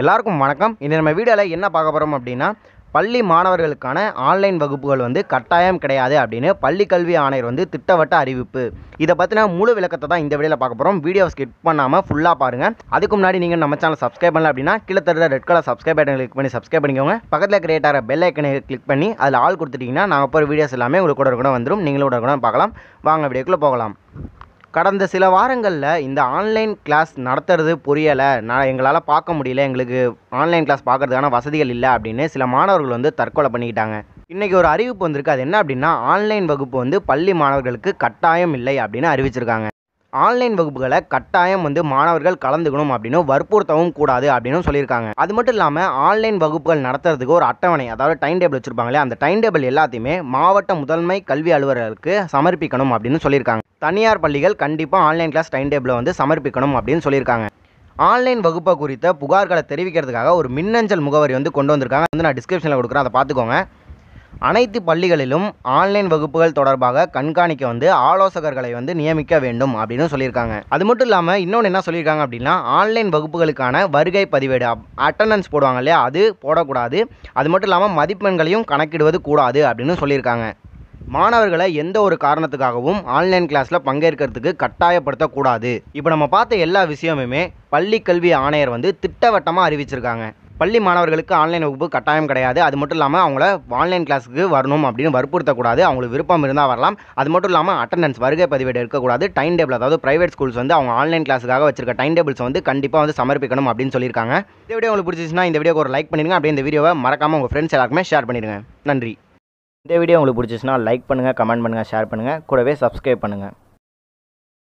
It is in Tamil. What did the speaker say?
எல்லாருக்கும் வணக்கம் இன்று நம்ம வீடியோவில் என்ன பார்க்க போகிறோம் அப்படின்னா பள்ளி மாணவர்களுக்கான ஆன்லைன் வகுப்புகள் வந்து கட்டாயம் கிடையாது அப்படின்னு பள்ளி கல்வி ஆணையர் வந்து திட்டவட்ட அறிவிப்பு இதை பற்றின முழு விளக்கத்தை தான் இந்த வீடியோவில் பார்க்க போகிறோம் வீடியோ ஸ்கிப் பண்ணாமல் ஃபுல்லாக பாருங்கள் அதுக்கு முன்னாடி நீங்கள் நம்ம சேனல் சப்ஸ்கிரைப் பண்ணல அப்படின்னா கீழே red colour subscribe button click பண்ணி சப்ஸ்கிரைப் பண்ணிக்கோங்க பக்கத்தில் கிரியேட் ஆகிற பெல் ஐக்கனை கிளிக் பண்ணி அதில் ஆள் கொடுத்துட்டிங்கன்னா நாங்கள் போகிற வீடியோஸ் எல்லாமே உங்களுக்கு கூட கூட வந்துடும் நீங்களும் கூட கூட பார்க்கலாம் வாங்க வீடியோக்குள்ளே போகலாம் கடந்த சில வாரங்களில் இந்த ஆன்லைன் கிளாஸ் நடத்துறது புரியலை நான் எங்களால் பார்க்க முடியல எங்களுக்கு ஆன்லைன் கிளாஸ் பார்க்குறதுக்கான வசதிகள் இல்லை அப்படின்னு சில மாணவர்கள் வந்து தற்கொலை பண்ணிக்கிட்டாங்க இன்றைக்கி ஒரு அறிவிப்பு வந்திருக்கு அது என்ன அப்படின்னா ஆன்லைன் வகுப்பு வந்து பள்ளி மாணவர்களுக்கு கட்டாயம் இல்லை அப்படின்னு அறிவிச்சிருக்காங்க ஆன்லைன் வகுப்புகளை கட்டாயம் வந்து மாணவர்கள் கலந்துக்கணும் அப்படின்னு வற்புறுத்தவும் கூடாது அப்படின்னு சொல்லியிருக்காங்க அது மட்டும் இல்லாமல் ஆன்லைன் வகுப்புகள் நடத்துறதுக்கு ஒரு அட்டவணை அதாவது டைம் டேபிள் வச்சுருப்பாங்களே அந்த டைம் டேபிள் எல்லாத்தையுமே மாவட்ட முதன்மை கல்வி அலுவலர்களுக்கு சமர்ப்பிக்கணும் அப்படின்னு சொல்லியிருக்காங்க தனியார் பள்ளிகள் கண்டிப்பாக ஆன்லைன் கிளாஸ் டைம் டேபிளை வந்து சமர்ப்பிக்கணும் அப்படின்னு சொல்லியிருக்காங்க ஆன்லைன் வகுப்பை குறித்த புகார்களை தெரிவிக்கிறதுக்காக ஒரு மின்னஞ்சல் முகவரி வந்து கொண்டு வந்திருக்காங்க வந்து நான் டிஸ்கிரிப்ஷனில் கொடுக்குறேன் அதை பார்த்துக்கோங்க அனைத்து பள்ளிகளிலும் ஆன்லைன் வகுப்புகள் தொடர்பாக கண்காணிக்க வந்து ஆலோசகர்களை வந்து நியமிக்க வேண்டும் அப்படின்னு சொல்லியிருக்காங்க அது மட்டும் இல்லாமல் இன்னொன்று என்ன சொல்லியிருக்காங்க அப்படின்னா ஆன்லைன் வகுப்புகளுக்கான வருகை பதிவேடு அட்டண்டன்ஸ் போடுவாங்க இல்லையா அது போடக்கூடாது அது மட்டும் இல்லாமல் மதிப்பெண்களையும் கணக்கிடுவது கூடாது அப்படின்னு சொல்லியிருக்காங்க மாணவர்களை எந்த ஒரு காரணத்துக்காகவும் ஆன்லைன் கிளாஸில் பங்கேற்கிறதுக்கு கட்டாயப்படுத்தக்கூடாது இப்போ நம்ம பார்த்த எல்லா விஷயமுமே பள்ளி கல்வி ஆணையர் வந்து திட்டவட்டமாக அறிவிச்சிருக்காங்க பள்ளி மாணவர்களுக்கு ஆன்லைன் வகுப்பு கட்டாயம் கிடையாது அது மட்டும் இல்லாமல் அவங்கள ஆன்லைன் கிளாஸுக்கு வரணும் அப்படின்னு வற்புறுத்தக்கூடாது அவங்களுக்கு விருப்பம் இருந்தால் வரலாம் அது மட்டும் இல்லாமல் அட்டண்டன்ஸ் வருகை பதிவேடு இருக்கக்கூடாது டைம் டேபிள் அதாவது ப்ரைவேட் ஸ்கூல்ஸ் வந்து அவங்க ஆன்லைன் கிளாஸுக்காக வச்சிருக்க டைம் டேபிள்ஸ் வந்து கண்டிப்பாக வந்து சமர்ப்பிக்கணும் அப்படின்னு சொல்லியிருக்காங்க இந்த வீடியோ உங்களுக்கு பிடிச்சிச்சுன்னா இந்த வீடியோ ஒரு லைக் பண்ணிடுங்க அப்படி இந்த வீடியோவை மறக்காமல் உங்கள் ஃப்ரெண்ட்ஸ் எல்லாருக்குமே ஷேர் பண்ணிடுங்க நன்றி இந்த வீடியோ உங்களுக்கு பிடிச்சிச்சுன்னா லைக் பண்ணுங்கள் கமெண்ட் பண்ணுங்கள் ஷேர் பண்ணுங்கள் கூடவே சப்ஸ்கிரைப் பண்ணுங்கள்